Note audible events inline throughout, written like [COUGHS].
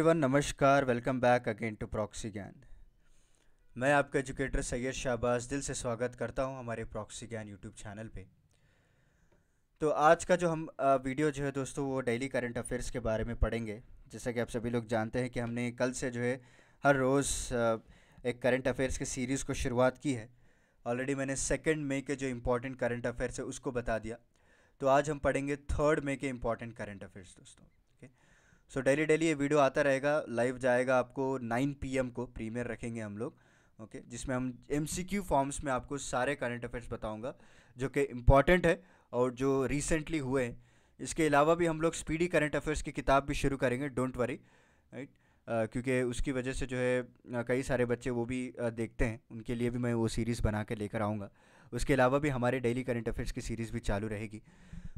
Everyone नमस्कार welcome back again to Proxy Gyan मैं आपका एजुकेटर सैयद शाहबाज दिल से स्वागत करता हूं हमारे प्रॉक्सी ज्ञान यूट्यूब चैनल पे तो आज का जो हम वीडियो जो है दोस्तों वो डेली करंट अफेयर्स के बारे में पढ़ेंगे जैसा कि आप सभी लोग जानते हैं कि हमने कल से जो है हर रोज़ एक करंट अफेयर्स के सीरीज़ को शुरुआत की है ऑलरेडी मैंने सेकेंड मई के जो इम्पोर्टेंट करंट अफेयर्स है उसको बता दिया तो आज हम पढ़ेंगे थर्ड मई के इम्पॉर्टेंट करंट अफेयर्स दोस्तों सो डेली डेली ये वीडियो आता रहेगा लाइव जाएगा आपको 9 पीएम को प्रीमियर रखेंगे हम लोग ओके okay, जिसमें हम एम फॉर्म्स में आपको सारे करंट अफेयर्स बताऊंगा जो कि इम्पॉर्टेंट है और जो रिसेंटली हुए हैं इसके अलावा भी हम लोग स्पीडी करंट अफेयर्स की किताब भी शुरू करेंगे डोंट वरी राइट क्योंकि उसकी वजह से जो है कई सारे बच्चे वो भी देखते हैं उनके लिए भी मैं वो सीरीज़ बना के लेकर आऊँगा उसके अलावा भी हमारे डेली करंट अफेयर्स की सीरीज़ भी चालू रहेगी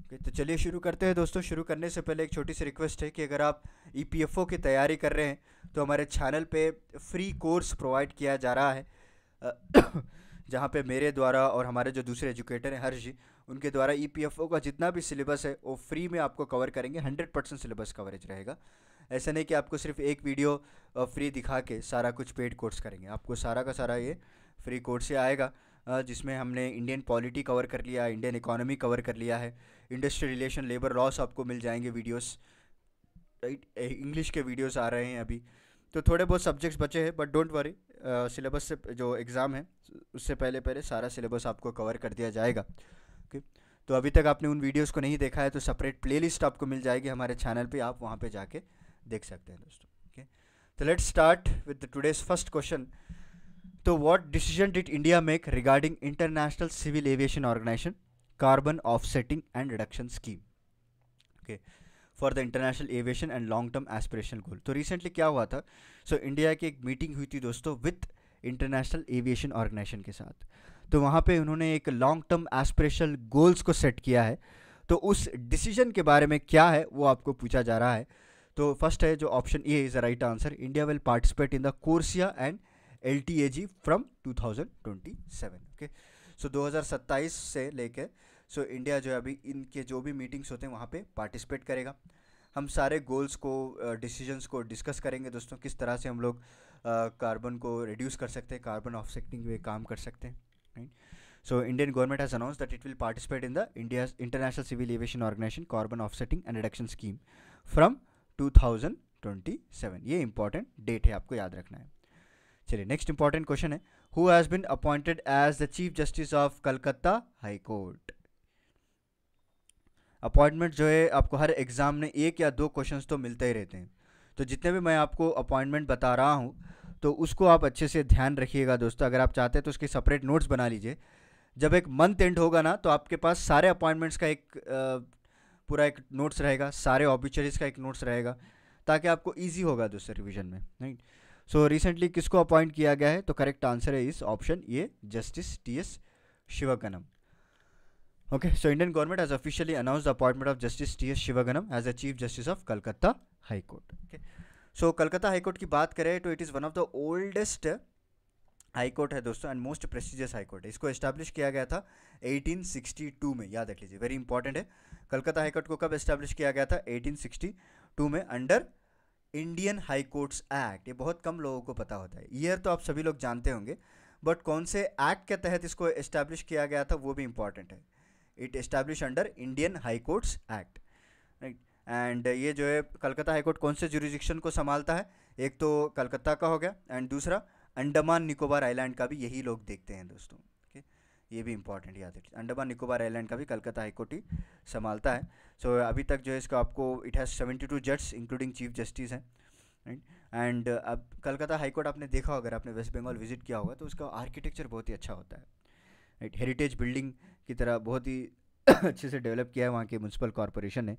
ओके तो चलिए शुरू करते हैं दोस्तों शुरू करने से पहले एक छोटी सी रिक्वेस्ट है कि अगर आप ई e की तैयारी कर रहे हैं तो हमारे चैनल पर फ्री कोर्स प्रोवाइड किया जा रहा है [COUGHS] जहाँ पे मेरे द्वारा और हमारे जो दूसरे एजुकेटर हैं हर्ष जी उनके द्वारा ई e का जितना भी सिलेबस है वो फ्री में आपको कवर करेंगे हंड्रेड परसेंट सिलेबस कवरेज रहेगा ऐसा नहीं कि आपको सिर्फ एक वीडियो फ्री दिखा के सारा कुछ पेड कोर्स करेंगे आपको सारा का सारा ये फ्री कोर्स ही आएगा जिसमें हमने इंडियन पॉलिटी कवर कर लिया है इंडियन इकोनॉमी कवर कर लिया है इंडस्ट्री रिलेशन लेबर लॉस आपको मिल जाएंगे वीडियोस राइट इंग्लिश के वीडियोस आ रहे हैं अभी तो थोड़े बहुत सब्जेक्ट्स बचे हैं बट डोंट वरी सिलेबस से जो एग्ज़ाम है उससे पहले पहले सारा सिलेबस आपको कवर कर दिया जाएगा ओके तो अभी तक आपने उन वीडियोज़ को नहीं देखा है तो सेपरेट प्ले आपको मिल जाएगी हमारे चैनल पर आप वहाँ पर जाके देख सकते हैं दोस्तों ओके तो let's start with today's first question what decision did India make regarding international civil Civil Aviation carbon offsetting and reduction scheme okay for the international aviation and long term aspiration goal तो recently क्या हुआ था सो so, India की एक meeting हुई थी दोस्तों with international aviation organisation के साथ तो वहाँ पे उन्होंने एक लॉन्ग टर्म एस्पिरेशन गोल्स को सेट किया है तो उस डिसीजन के बारे में क्या है वो आपको पूछा जा रहा है तो फर्स्ट है जो option A is the right answer India will participate in the CORSIA and L T A G from two thousand twenty seven okay so दो हज़ार सत्ताईस से लेकर सो so इंडिया जो है अभी इनके जो भी मीटिंग्स होते हैं वहाँ पर पार्टिसिपेट करेगा हम सारे गोल्स को डिसीजंस को डिस्कस करेंगे दोस्तों किस तरह से हम लोग कार्बन को रिड्यूस कर सकते हैं कार्बन ऑफसेटिंग में काम कर सकते हैं so Indian government has announce that it will participate in the India international civil aviation organization carbon offsetting and reduction scheme from two thousand twenty seven ये इंपॉर्टेंट डेट है आपको याद रखना है चलिए नेक्स्ट इंपॉर्टेंट क्वेश्चन है who has been appointed as the chief justice of Calcutta high court appointment जो है आपको हर एग्ज़ाम में एक या दो क्वेश्चंस तो मिलते ही रहते हैं तो जितने भी मैं आपको अपॉइंटमेंट बता रहा हूँ तो उसको आप अच्छे से ध्यान रखिएगा दोस्तों अगर आप चाहते हैं तो उसके सेपरेट नोट्स बना लीजिए जब एक मंथ एंड होगा ना तो आपके पास सारे अपॉइंटमेंट्स का एक पूरा एक नोट्स रहेगा सारे ऑबिचरीज का एक नोट्स रहेगा ताकि आपको ईजी होगा दोस्तों रिविजन में राइट सो रिसेंटली किसको अपॉइंट किया गया है तो करेक्ट आंसर है इस ऑप्शन ये justice T S Sivagnanam okay so Indian government has officially announce the appointment of justice T S Sivagnanam as a chief justice of Calcutta high court okay so Calcutta high court की बात करें तो it is one of the oldest high court है दोस्तों and most prestigious high court है इसको establish किया गया था 1862 में याद रख लीजिए वेरी इंपॉर्टेंट है कलकत्ता हाई कोर्ट को कब एस्टैब्लिश किया गया था 1862 में under Indian high courts act ये बहुत कम लोगों को पता होता है ईयर तो आप सभी लोग जानते होंगे बट कौन से एक्ट के तहत इसको इस्टेब्लिश किया गया था वो भी इम्पॉर्टेंट है it establish under Indian high courts act right and ये जो है कलकत्ता हाई कोर्ट कौन से जुरिजिक्शन को संभालता है एक तो कलकत्ता का हो गया एंड दूसरा अंडमान निकोबार आइलैंड का भी यही लोग देखते हैं दोस्तों ये भी इंपॉर्टेंट याद रखिए अंडमान निकोबार आइलैंड का भी कलकत्ता हाईकोर्ट ही संभालता है सो so, अभी तक जो है इसका आपको इट हैज़ सेवेंटी टू जज इंक्लूडिंग चीफ जस्टिस हैं राइट एंड अब कलकत्ता हाईकोर्ट आपने देखा अगर आपने वेस्ट बंगाल विजिट किया होगा तो उसका आर्किटेक्चर बहुत ही अच्छा होता है राइट हेरिटेज बिल्डिंग की तरह बहुत ही [COUGHS] अच्छे से डेवलप किया है वहाँ के म्यूनसिपल कॉरपोरेशन ने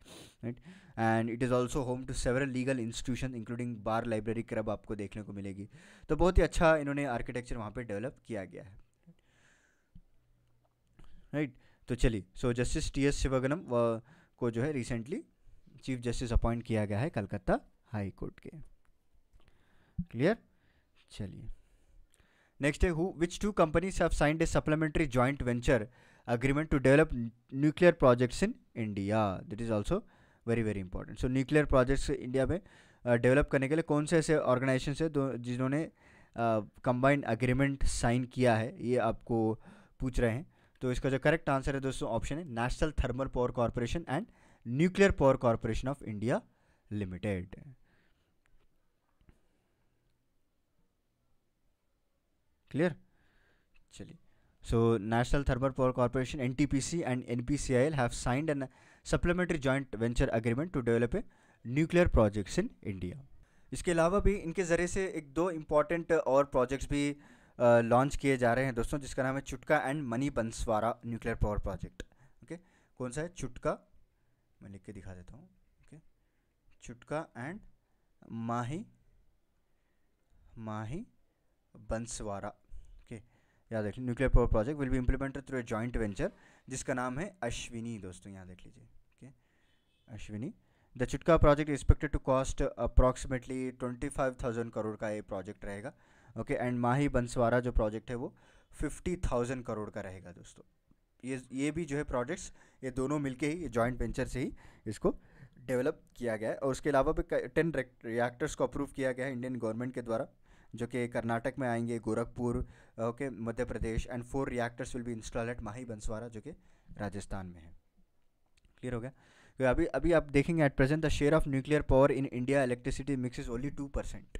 right and it is also home to several legal institution including bar library club आपको देखने को मिलेगी तो बहुत ही अच्छा इन्होंने आर्किटेक्चर वहाँ पर डेवलप किया गया है राइट तो चलिए so justice T S Sivagnanam को जो है रिसेंटली चीफ जस्टिस अपॉइंट किया गया है कलकत्ता हाई कोर्ट के क्लियर चलिए नेक्स्ट है who which two companies have signed a supplementary joint venture agreement to develop nuclear projects in India that is also very very important so nuclear projects India में develop uh, करने के लिए कौन से ऐसे organisation है जिन्होंने कंबाइंड अग्रीमेंट साइन किया है ये आपको पूछ रहे हैं तो इसका जो करेक्ट आंसर है दोस्तों ऑप्शन है national thermal power corporation and nuclear power corporation of India limited clear चलिए so national thermal power corporation NTPC and NPCIL have signed an supplementary joint venture agreement to develop a nuclear projects in India इसके अलावा भी इनके जरिए से एक दो important और प्रोजेक्ट्स भी लॉन्च किए जा रहे हैं दोस्तों जिसका नाम है Chutka and Mahi Banswara nuclear power project okay कौन सा है चुटका मैं लिख के दिखा देता हूँ okay Chutka and Mahi Mahi Banswara okay याद रख nuclear power project will be implemented through a joint venture जिसका नाम है अश्विनी दोस्तों यहाँ देख लीजिए okay Ashvini the Chutka project expected to cost approximately twenty five thousand crore का ये प्रोजेक्ट रहेगा ओके एंड माही बंसवारा जो प्रोजेक्ट है वो फिफ्टी थाउजेंड करोड़ का रहेगा दोस्तों ये ये भी जो है प्रोजेक्ट्स ये दोनों मिलके ही जॉइंट वेंचर से ही इसको डेवलप किया गया है और उसके अलावा भी टेन रिएक्टर्स को अप्रूव किया गया है इंडियन गवर्नमेंट के द्वारा जो कि कर्नाटक में आएंगे Gorakhpur okay Madhya Pradesh and four reactors will be install at Mahi Banswara जो कि राजस्थान में है क्लियर हो गया तो अभी अभी आप देखेंगे at present the share of nuclear power in India electricity mix is only two percent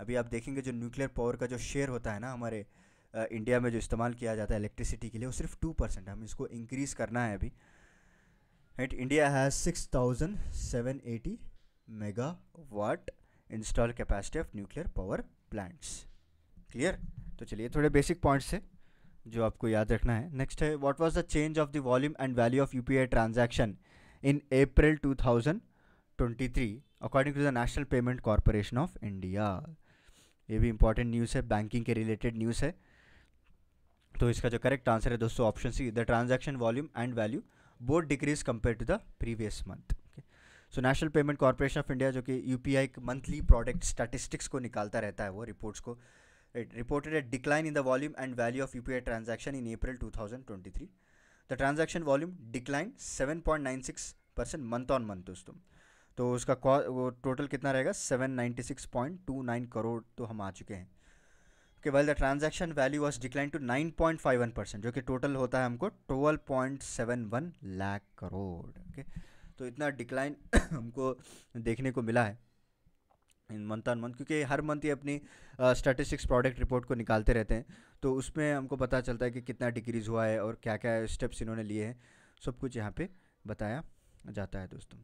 अभी आप देखेंगे जो न्यूक्लियर पावर का जो शेयर होता है ना हमारे इंडिया में जो इस्तेमाल किया जाता है इलेक्ट्रिसिटी के लिए वो सिर्फ टू परसेंट है हम इसको इंक्रीज़ करना है अभी and India has six thousand seven eighty megawatt install capacity of nuclear power plants clear तो चलिए थोड़े बेसिक पॉइंट्स है जो आपको याद रखना है नेक्स्ट है what was the change of the volume and value of UPI transaction in April 2023 according to the National Payment Corporation of India ये भी इंपॉर्टेंट न्यूज़ है बैंकिंग के रिलेटेड न्यूज़ है तो इसका जो करेक्ट आंसर है दोस्तों option C the transaction volume and value board decrease compare to the previous month so National Payment Corporation of India जो कि U P monthly product statistics को निकालता रहता है वो रिपोर्ट्स को reported a decline in the volume and value of U P I transaction in April two thousand twenty three the transaction volume decline seven point nine six percent month on month दोस्तों तो उसका वो total कितना रहेगा 796.29 करोड़ तो हम आ चुके हैं okay well the transaction value was decline to 9.51 percent जो कि टोटल होता है हमको 12.71 लाख करोड़ ओके तो इतना डिक्लाइन [COUGHS] हमको देखने को मिला है इन मंथ ऑन मंथ क्योंकि हर मंथ ही अपनी स्टैटिस्टिक्स प्रोडक्ट रिपोर्ट को निकालते रहते हैं तो उसमें हमको पता चलता है कि कितना डिक्रीज़ हुआ है और क्या क्या स्टेप्स इन्होंने लिए हैं सब कुछ यहाँ पे बताया जाता है दोस्तों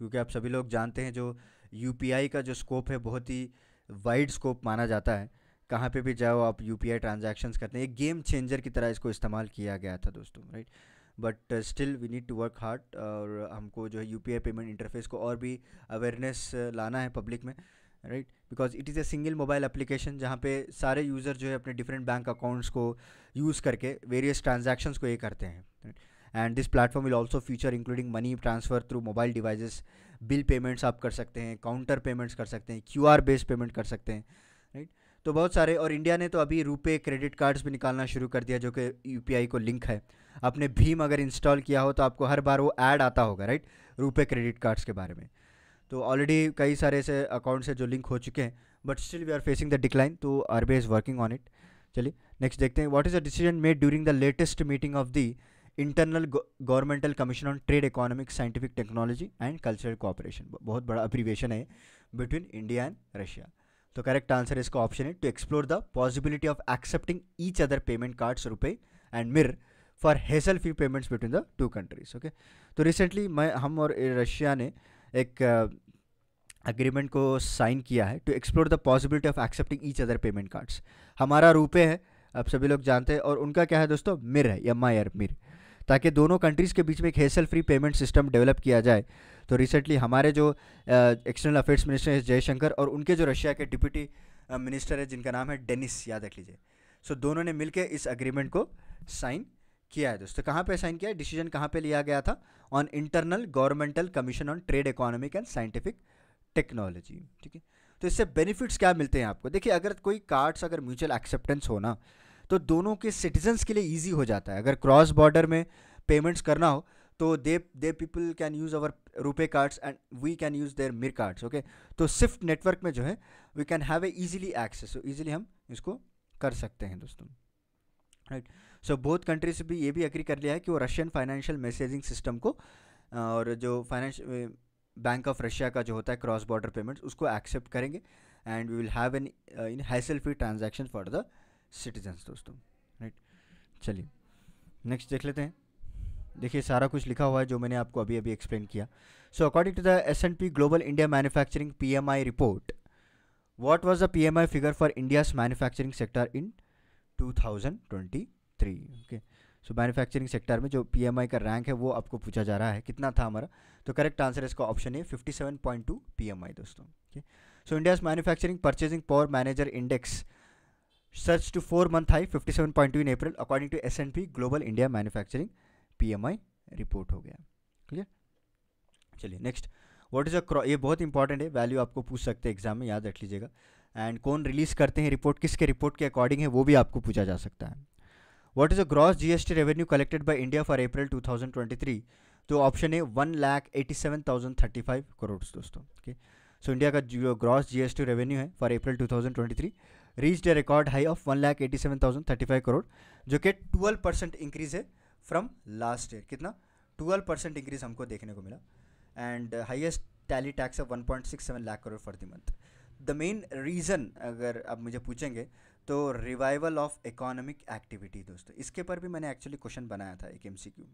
क्योंकि आप सभी लोग जानते हैं जो यू का जो स्कोप है बहुत ही वाइड स्कोप माना जाता है कहाँ पे भी जाओ आप यू पी आई ट्रांजेक्शन्स करते हैं एक गेम चेंजर की तरह इसको इस्तेमाल किया गया था दोस्तों right but still we need to work hard और हमको जो है यू पी पेमेंट इंटरफेस को और भी अवेयरनेस uh, लाना है पब्लिक में right because it is a single mobile application जहाँ पे सारे यूज़र जो है अपने डिफरेंट बैंक अकाउंट्स को यूज़ करके वेरियस ट्रांजेक्शन्स को ये करते हैं and this platform will also future including money transfer through mobile devices bill payments आप कर सकते हैं काउंटर पेमेंट्स कर सकते हैं क्यू आर बेस्ड पेमेंट कर सकते हैं राइट तो बहुत सारे और इंडिया ने तो अभी रुपे क्रेडिट कार्ड्स भी निकालना शुरू कर दिया जो कि यू को लिंक है आपने भीम अगर इंस्टॉल किया हो तो आपको हर बार वो ऐड आता होगा राइट रुपे क्रेडिट कार्ड्स के बारे में तो ऑलरेडी कई सारे ऐसे अकाउंट्स हैं जो लिंक हो चुके हैं but still we are facing the decline तो R B is working on it चलिए नेक्स्ट देखते हैं what is the decision made during the latest meeting of the internal governmental commission on trade economic scientific technology and cultural cooperation बहुत बड़ा abbreviation है between India and Russia तो correct answer इसका option है to explore the possibility of accepting each other payment cards RuPay and मिर for hassle free payments between the two countries okay तो recently मैं हम और रशिया ने एक अग्रीमेंट uh, को साइन किया है to explore the possibility of accepting each other payment cards हमारा रुपये है आप सभी लोग जानते हैं और उनका क्या है दोस्तों मिर है एम आई आर मिर ताकि दोनों कंट्रीज़ के बीच में एक hassle free payment system develop किया जाए तो रिसेंटली हमारे जो एक्सटर्नल अफेयर्स मिनिस्टर हैं जयशंकर और उनके जो रशिया के डिप्यूटी मिनिस्टर है जिनका नाम है डेनिस याद रख लीजिए सो so, दोनों ने मिलकर इस अग्रीमेंट को साइन किया है दोस्तों तो कहाँ पे साइन किया है डिसीजन कहाँ पे लिया गया था on internal governmental commission on trade economic and scientific technology ठीक है तो इससे बेनिफिट्स क्या मिलते हैं आपको देखिए अगर कोई कार्ड्स अगर म्यूचुअल एक्सेप्टेंस हो ना तो दोनों के सिटीजन्स के लिए ईजी हो जाता है अगर क्रॉस बॉर्डर में पेमेंट्स करना हो तो the the people can use our RuPay cards and we can use their Mir cards okay तो स्विफ्ट नेटवर्क में जो है we can have a easily access easily हम इसको कर सकते हैं दोस्तों राइट सो बहुत कंट्रीज से भी ये भी एग्री कर लिया है कि वो रशियन फाइनेंशियल मैसेजिंग सिस्टम को और जो फाइनेंशियल बैंक ऑफ रशिया का जो होता है क्रॉस बॉर्डर पेमेंट्स उसको एक्सेप्ट करेंगे and we will have an in hassle free transaction for the citizens दोस्तों राइट चलिए नेक्स्ट देख लेते हैं देखिए सारा कुछ लिखा हुआ है जो मैंने आपको अभी अभी एक्सप्लेन किया so according to the S and P Global India manufacturing PMI report what was the PMI figure for India's manufacturing sector in 2023 okay so manufacturing sector में जो पीएमआई का रैंक है वो आपको पूछा जा रहा है कितना था हमारा तो करेक्ट आंसर इसका ऑप्शन है एम आई दोस्तों okay so India's manufacturing purchasing power manager index surged to four month high surged to four-month high 57.2 in April according to S&P Global India Manufacturing PMI report हो गया ठीक है चलिए next what is अ ये बहुत important है value आपको पूछ सकते हैं एग्जाम में याद रख लीजिएगा एंड कौन रिलीज़ करते हैं रिपोर्ट किसके रिपोर्ट के अकॉर्डिंग है वो भी आपको पूछा जा सकता है what is a gross GST revenue collected by India for April 2023 तो ऑप्शन है one lakh eighty seven thousand thirty five crore दोस्तों ओके सो इंडिया का जो ग्रॉस जीएसटी रेवेन्यू है for April 2023 reached a record high of one lakh eighty seven thousand thirty five crore जो कि twelve percent increase है from last year कितना twelve percent increase हमको देखने को मिला and highest tally tax of one point six seven lakh crore for the month the main reason अगर आप मुझे पूछेंगे तो रिवाइवल ऑफ इकोनॉमिक एक्टिविटी दोस्तों इसके पर भी मैंने एक्चुअली क्वेश्चन बनाया था एक M C Q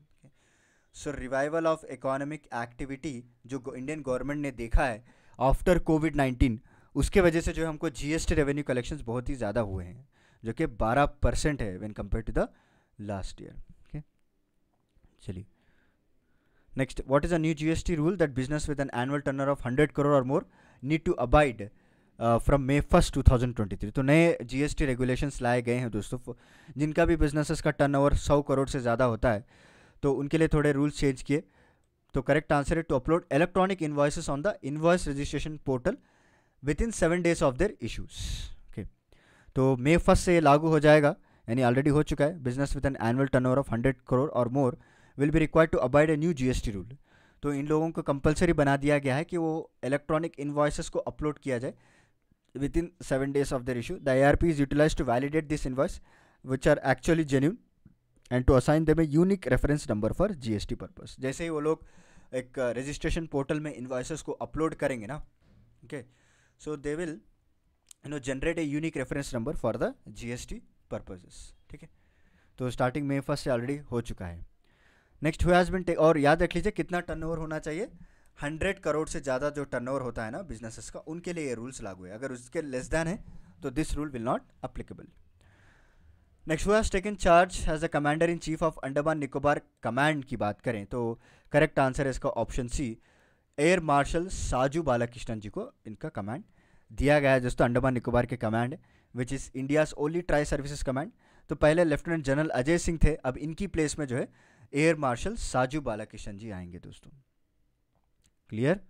so revival of economic activity जो इंडियन गवर्नमेंट ने देखा है आफ्टर कोविड नाइन्टीन उसके वजह से जो है हमको जीएसटी रेवेन्यू कलेक्शंस बहुत ही ज़्यादा हुए हैं जो कि 12 परसेंट है when compare to the last year okay चलिए next what is a new GST rule that business with an annual turnover of hundred crore or more need to abide from May first two thousand twenty three तो नए GST regulations लाए गए हैं दोस्तों जिनका भी businesses का ओवर सौ करोड़ से ज़्यादा होता है तो उनके लिए थोड़े रूल्स चेंज किए तो करेक्ट आंसर है to upload electronic invoice on the invoice registration portal within seven days of their issues okay तो मे फर्स्ट से लागू हो जाएगा यानी ऑलरेडी हो चुका है business with an annual turn of hundred crore or more will be required to abide a new GST rule तो इन लोगों को कंपलसरी बना दिया गया है कि वो इलेक्ट्रॉनिक इन्वॉइसेस को अपलोड किया जाए within seven days of their issue the A R P is utilize to validate this invoice which are actually genuine and to assign them a unique reference number for G S T purpose जैसे ही वो लोग एक registration uh, portal में invoices को upload करेंगे ना okay okay, so they will you know generate a unique reference number for the gst purposes ठीक है तो स्टार्टिंग मई फर्स्ट से ऑलरेडी हो चुका है नेक्स्ट हुआ हैज़ बिन और याद रख लीजिए कितना टर्नओवर होना चाहिए हंड्रेड करोड़ से ज़्यादा जो टर्नओवर होता है ना बिजनेसेस का उनके लिए ये रूल्स लागू है अगर उसके लेस देन है तो this rule will not applicable next हुआ taken charge as a commander in chief of Andaman Nicobar command की बात करें तो करेक्ट आंसर है इसका option C air marshal Saju Balakrishnan ji को इनका कमांड दिया गया है दोस्तों अंडमान निकोबार के command which is India's only tri services command तो पहले लेफ्टिनेंट जनरल अजय सिंह थे अब इनकी प्लेस में जो है एयर मार्शल साजू बालाकृष्णन जी आएंगे दोस्तों क्लियर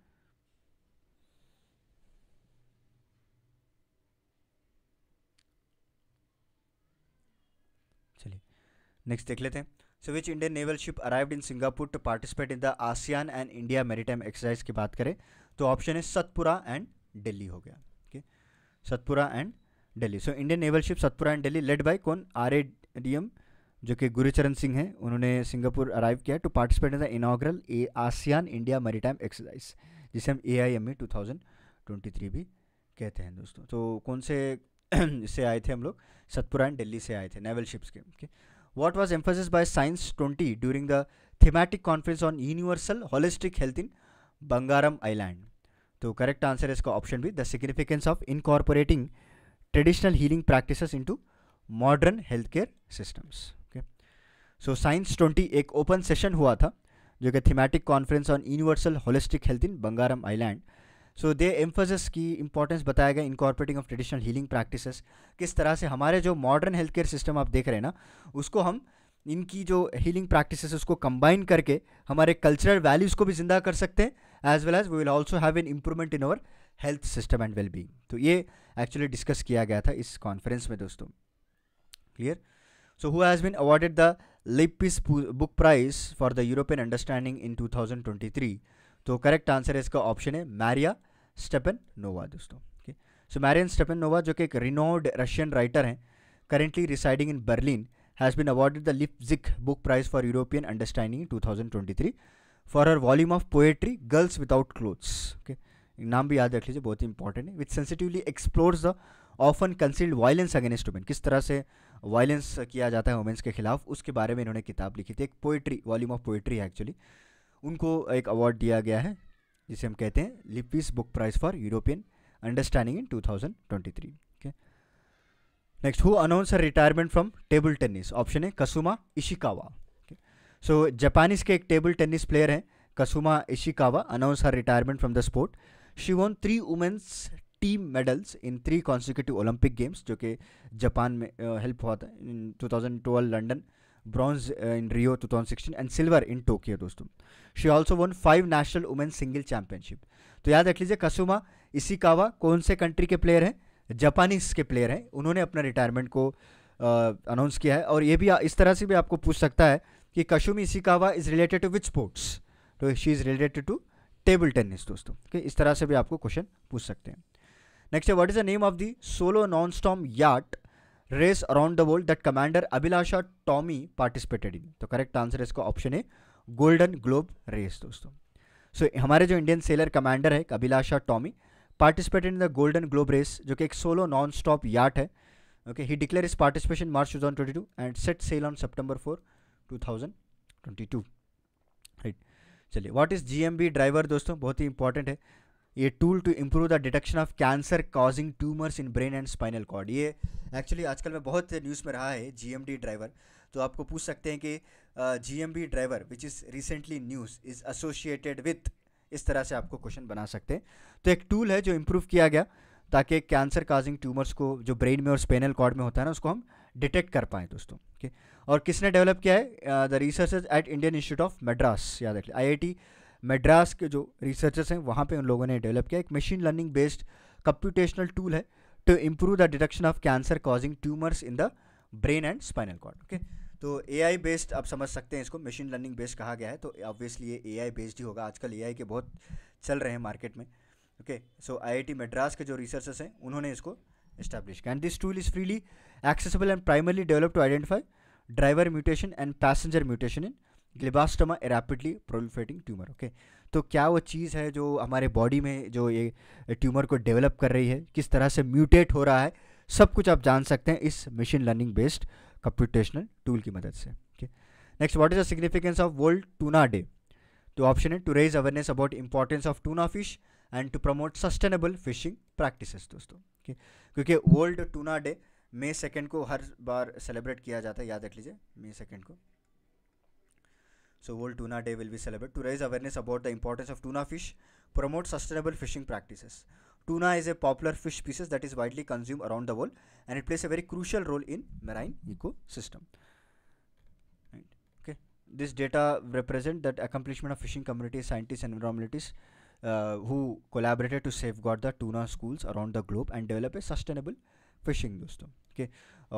चलिए नेक्स्ट देख लेते हैं so which Indian naval ship arrived in Singapore to participate in the ASEAN and India maritime exercise की बात करें तो ऑप्शन है सतपुरा एंड दिल्ली हो गया okay Satpura and Delhi so Indian naval ship Satpura and Delhi led by कौन आर ए डी एम जो कि गुरुचरण सिंह हैं उन्होंने सिंगापुर अराइव किया to participate in the inaugural a ASEAN India maritime exercise जिसे हम A I M E two thousand twenty three भी कहते हैं दोस्तों तो कौन से [CLEARS THROAT] से आए थे हम लोग सतपुरा एंड दिल्ली से आए थे नेवल शिप्स के okay okay? what was emphasized by Science 20 during the thematic conference on universal holistic health in Bangaram Island? तो करेक्ट आंसर है इसका option B the significance of incorporating traditional healing practices into modern health care systems okay so science twenty एक open session हुआ था जो कि thematic conference on universal holistic health in Bangaram island so they emphasis की importance बताया गया incorporating of traditional healing practices किस तरह से हमारे जो मॉडर्न हेल्थ केयर सिस्टम आप देख रहे हैं ना उसको हम इनकी जो हीलिंग प्रैक्टिसेस उसको कंबाइन करके हमारे कल्चरल वैल्यूज़ को भी जिंदा कर सकते हैं as well as we will also have an improvement in our health system and being तो ये एक्चुअली डिस्कस किया गया था इस कॉन्फ्रेंस में दोस्तों clear so who has been awarded the Leipzig book prize for the European understanding in two thousand twenty three तो correct answer है इसका ऑप्शन है मैरिया स्टेपन नोवा दोस्तों ओके सो मैरियन स्टेपन नोवा जो कि एक रिनोड रशियन राइटर हैं currently residing in Berlin has Berlin, awarded the Leipzig book prize for European understanding two thousand twenty three for her volume of poetry girls without clothes okay नाम भी याद रख लीजिए बहुत ही इंपॉर्टेंट है with sensitively explores the often concealed violence against women किस तरह से वायलेंस किया जाता है वुमेंस के खिलाफ उसके बारे में इन्होंने किताब लिखी थी एक पोएट्री वॉल्यूम ऑफ पोएट्री है एक्चुअली उनको एक अवार्ड दिया गया है जिसे हम कहते हैं Leipzig book prize for European understanding in 2023 okay next who announce a retirement from table tennis option है कसुमा इशिकावा सो जापानीज के एक टेबल टेनिस प्लेयर हैं Kasumi Ishikawa announce her retirement from the sport she won three women's team medals in three consecutive Olympic games जो कि Japan में held uh, हुआ था in twelve London bronze uh, in Rio 2016 and silver in Tokyo दोस्तों she also won five national women single championship तो याद रख लीजिए कसुमा इसी कावा कौन से कंट्री के प्लेयर हैं जापानीज के प्लेयर हैं उन्होंने अपना रिटायरमेंट को अनाउंस uh, किया है और ये भी इस तरह से भी आपको पूछ सकता है कि Kasumi kawa is related to which sports तो she is related to table tennis दोस्तों okay, इस तरह से भी आपको क्वेश्चन पूछ सकते हैं नेक्स्ट है what is the name of the solo non stop yacht race around the world that commander Abhilash Tomy participated in तो करेक्ट आंसर इसका ऑप्शन है गोल्डन ग्लोब रेस दोस्तों सो so, हमारे जो इंडियन सेलर कमांडर है Abhilash Tomy participate in the golden globe race जो कि एक सोलो नॉन स्टॉप याट है okay he declare is participation March two thousand twenty two and set cell on September four two thousand twenty two right चलिए what is GMB driver दोस्तों बहुत ही important है ये tool to improve the detection of cancer causing tumours in brain and spinal cord ये actually आजकल में बहुत न्यूज़ में रहा है डी ड्राइवर तो आपको पूछ सकते हैं कि G GMB driver which is recently news is associated with इस तरह से आपको क्वेश्चन बना सकते हैं तो एक टूल है जो इम्प्रूव किया गया ताकि कैंसर काजिंग ट्यूमर्स को जो ब्रेन में और स्पेनल कॉर्ड में होता है ना उसको हम डिटेक्ट कर पाएँ दोस्तों ओके और किसने डेवलप किया है the research at Indian Institute of Madras याद रख लिया आई मेड्रास के जो रिसर्चर्स हैं वहाँ पे उन लोगों ने डेवलप किया एक machine learning based computational tool है to improve the detection of cancer causing tumours in the brain and spinal cord okay तो ए बेस्ड आप समझ सकते हैं इसको मशीन लर्निंग बेस्ड कहा गया है तो ऑब्वियसली ये ए बेस्ड ही होगा आजकल ए के बहुत चल रहे हैं मार्केट में ओके सो आई मद्रास के जो रिसर्चर्स हैं उन्होंने इसको इस्टेब्लिश किया and this tool is freely accessible and primarily develop to identify driver mutation and passenger mutation in glioblastoma rapidly proliferating tumour okay तो क्या वो चीज़ है जो हमारे बॉडी में जो ये ट्यूमर को डेवलप कर रही है किस तरह से म्यूटेट हो रहा है सब कुछ आप जान सकते हैं इस machine learning based computational tool की मदद से okay next what is the significance of World Tuna Day तो ऑप्शन है to raise awareness about importance of tuna fish and to promote sustainable fishing practices दोस्तों ओके क्योंकि World Tuna Day May second को हर बार celebrate किया जाता है याद रख लीजिए मे सेकेंड को So World Tuna Day will be celebrated to raise awareness about the importance of tuna fish, promote sustainable fishing practices. Tuna is a popular fish species that is widely consumed around the world and it plays a very crucial role in marine ecosystem. Right. Okay. This data represent that accomplishment of fishing community scientists and environmentalists uh, who collaborated to safeguard the tuna schools around the globe and develop a sustainable fishing system okay okay?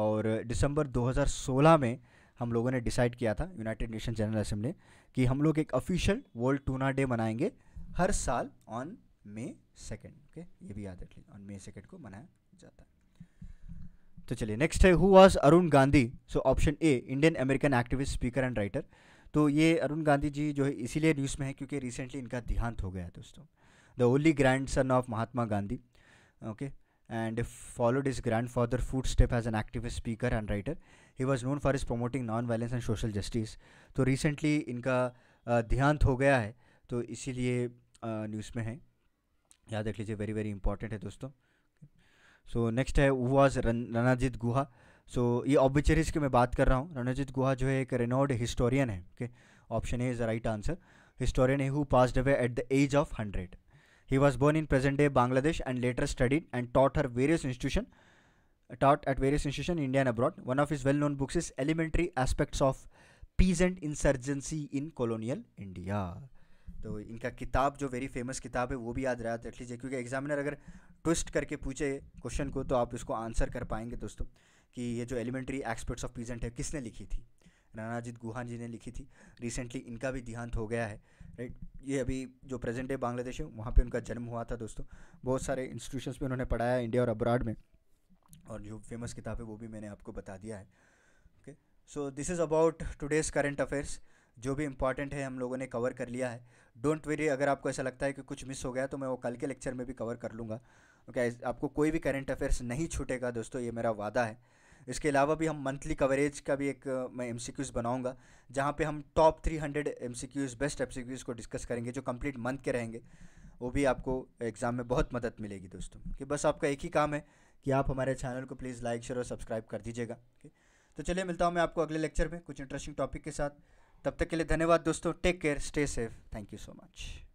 और दिसंबर 2016 में हम लोगों ने decide किया था United nation general assembly कि हम लोग एक ऑफिशियल वर्ल्ड टूना डे मनाएंगे हर साल ऑन मे सेकेंड ओके ये भी याद रख लीजिए ऑन मे सेकेंड को मनाया जाता है तो चलिए नेक्स्ट है who was Arun Gandhi so option A Indian American activist speaker and writer तो ये अरुण गांधी जी जो है इसीलिए न्यूज़ में है क्योंकि रिसेंटली इनका देहांत हो गया है दोस्तों the only grandson of Mahatma Gandhi okay okay? and followed his grandfather's footsteps as an activist speaker and writer. He was known for his promoting non-violence and social justice. तो recently इनका देहांत हो गया है तो इसीलिए न्यूज़ में है याद रख लीजिए वेरी वेरी इंपॉर्टेंट है दोस्तों सो नेक्स्ट है वॉज रणाजीत गुहा सो ये ऑब्विचरीज की मैं बात कर रहा हूँ रणजीत गुहा जो है एक रेनॉर्ड हिस्टोरियन है okay option A is the right answer historian है who passed away at the age of hundred He was born in present-day Bangladesh and later studied and taught her various institution, taught at various institution in India and abroad. One of his well-known books is Elementary Aspects of Peasant Insurgency in Colonial India. तो इनका किताब जो very famous किताब है वो भी याद रहा रख लीजिए क्योंकि एग्जामिनर अगर ट्विस्ट करके पूछे क्वेश्चन को तो आप इसको आंसर कर पाएंगे दोस्तों कि ये जो एलिमेंट्री एक्सपर्ट्स ऑफ पीजेंट है किसने लिखी थी रानाजीत गुहान जी ने लिखी थी रिसेंटली इनका भी देहांत हो गया है राइट ये अभी जो प्रेजेंट डे बांग्लादेश है वहाँ पे उनका जन्म हुआ था दोस्तों बहुत सारे इंस्टीट्यूशंस में उन्होंने पढ़ाया इंडिया और अब्रॉड में और जो फेमस किताब है वो भी मैंने आपको बता दिया है okay so this is about today's current affairs जो भी इंपॉर्टेंट है हम लोगों ने कवर कर लिया है डोंट वेरी अगर आपको ऐसा लगता है कि कुछ मिस हो गया तो मैं वो कल के लेक्चर में भी कवर कर लूँगा ओके okay, आपको कोई भी करेंट अफेयर्स नहीं छूटेगा दोस्तों ये मेरा वादा है इसके अलावा भी हम मंथली कवरेज का भी एक मैं एम बनाऊंगा जहाँ पे हम top 300 hundred M best M को डिस्कस करेंगे जो कंप्लीट मंथ के रहेंगे वो भी आपको एग्ज़ाम में बहुत मदद मिलेगी दोस्तों कि बस आपका एक ही काम है कि आप हमारे चैनल को प्लीज़ लाइक शेयर और सब्सक्राइब कर दीजिएगा तो चलिए मिलता हूँ मैं आपको अगले लेक्चर में कुछ इंटरेस्टिंग टॉपिक के साथ तब तक के लिए धन्यवाद दोस्तों take care stay safe thank you so much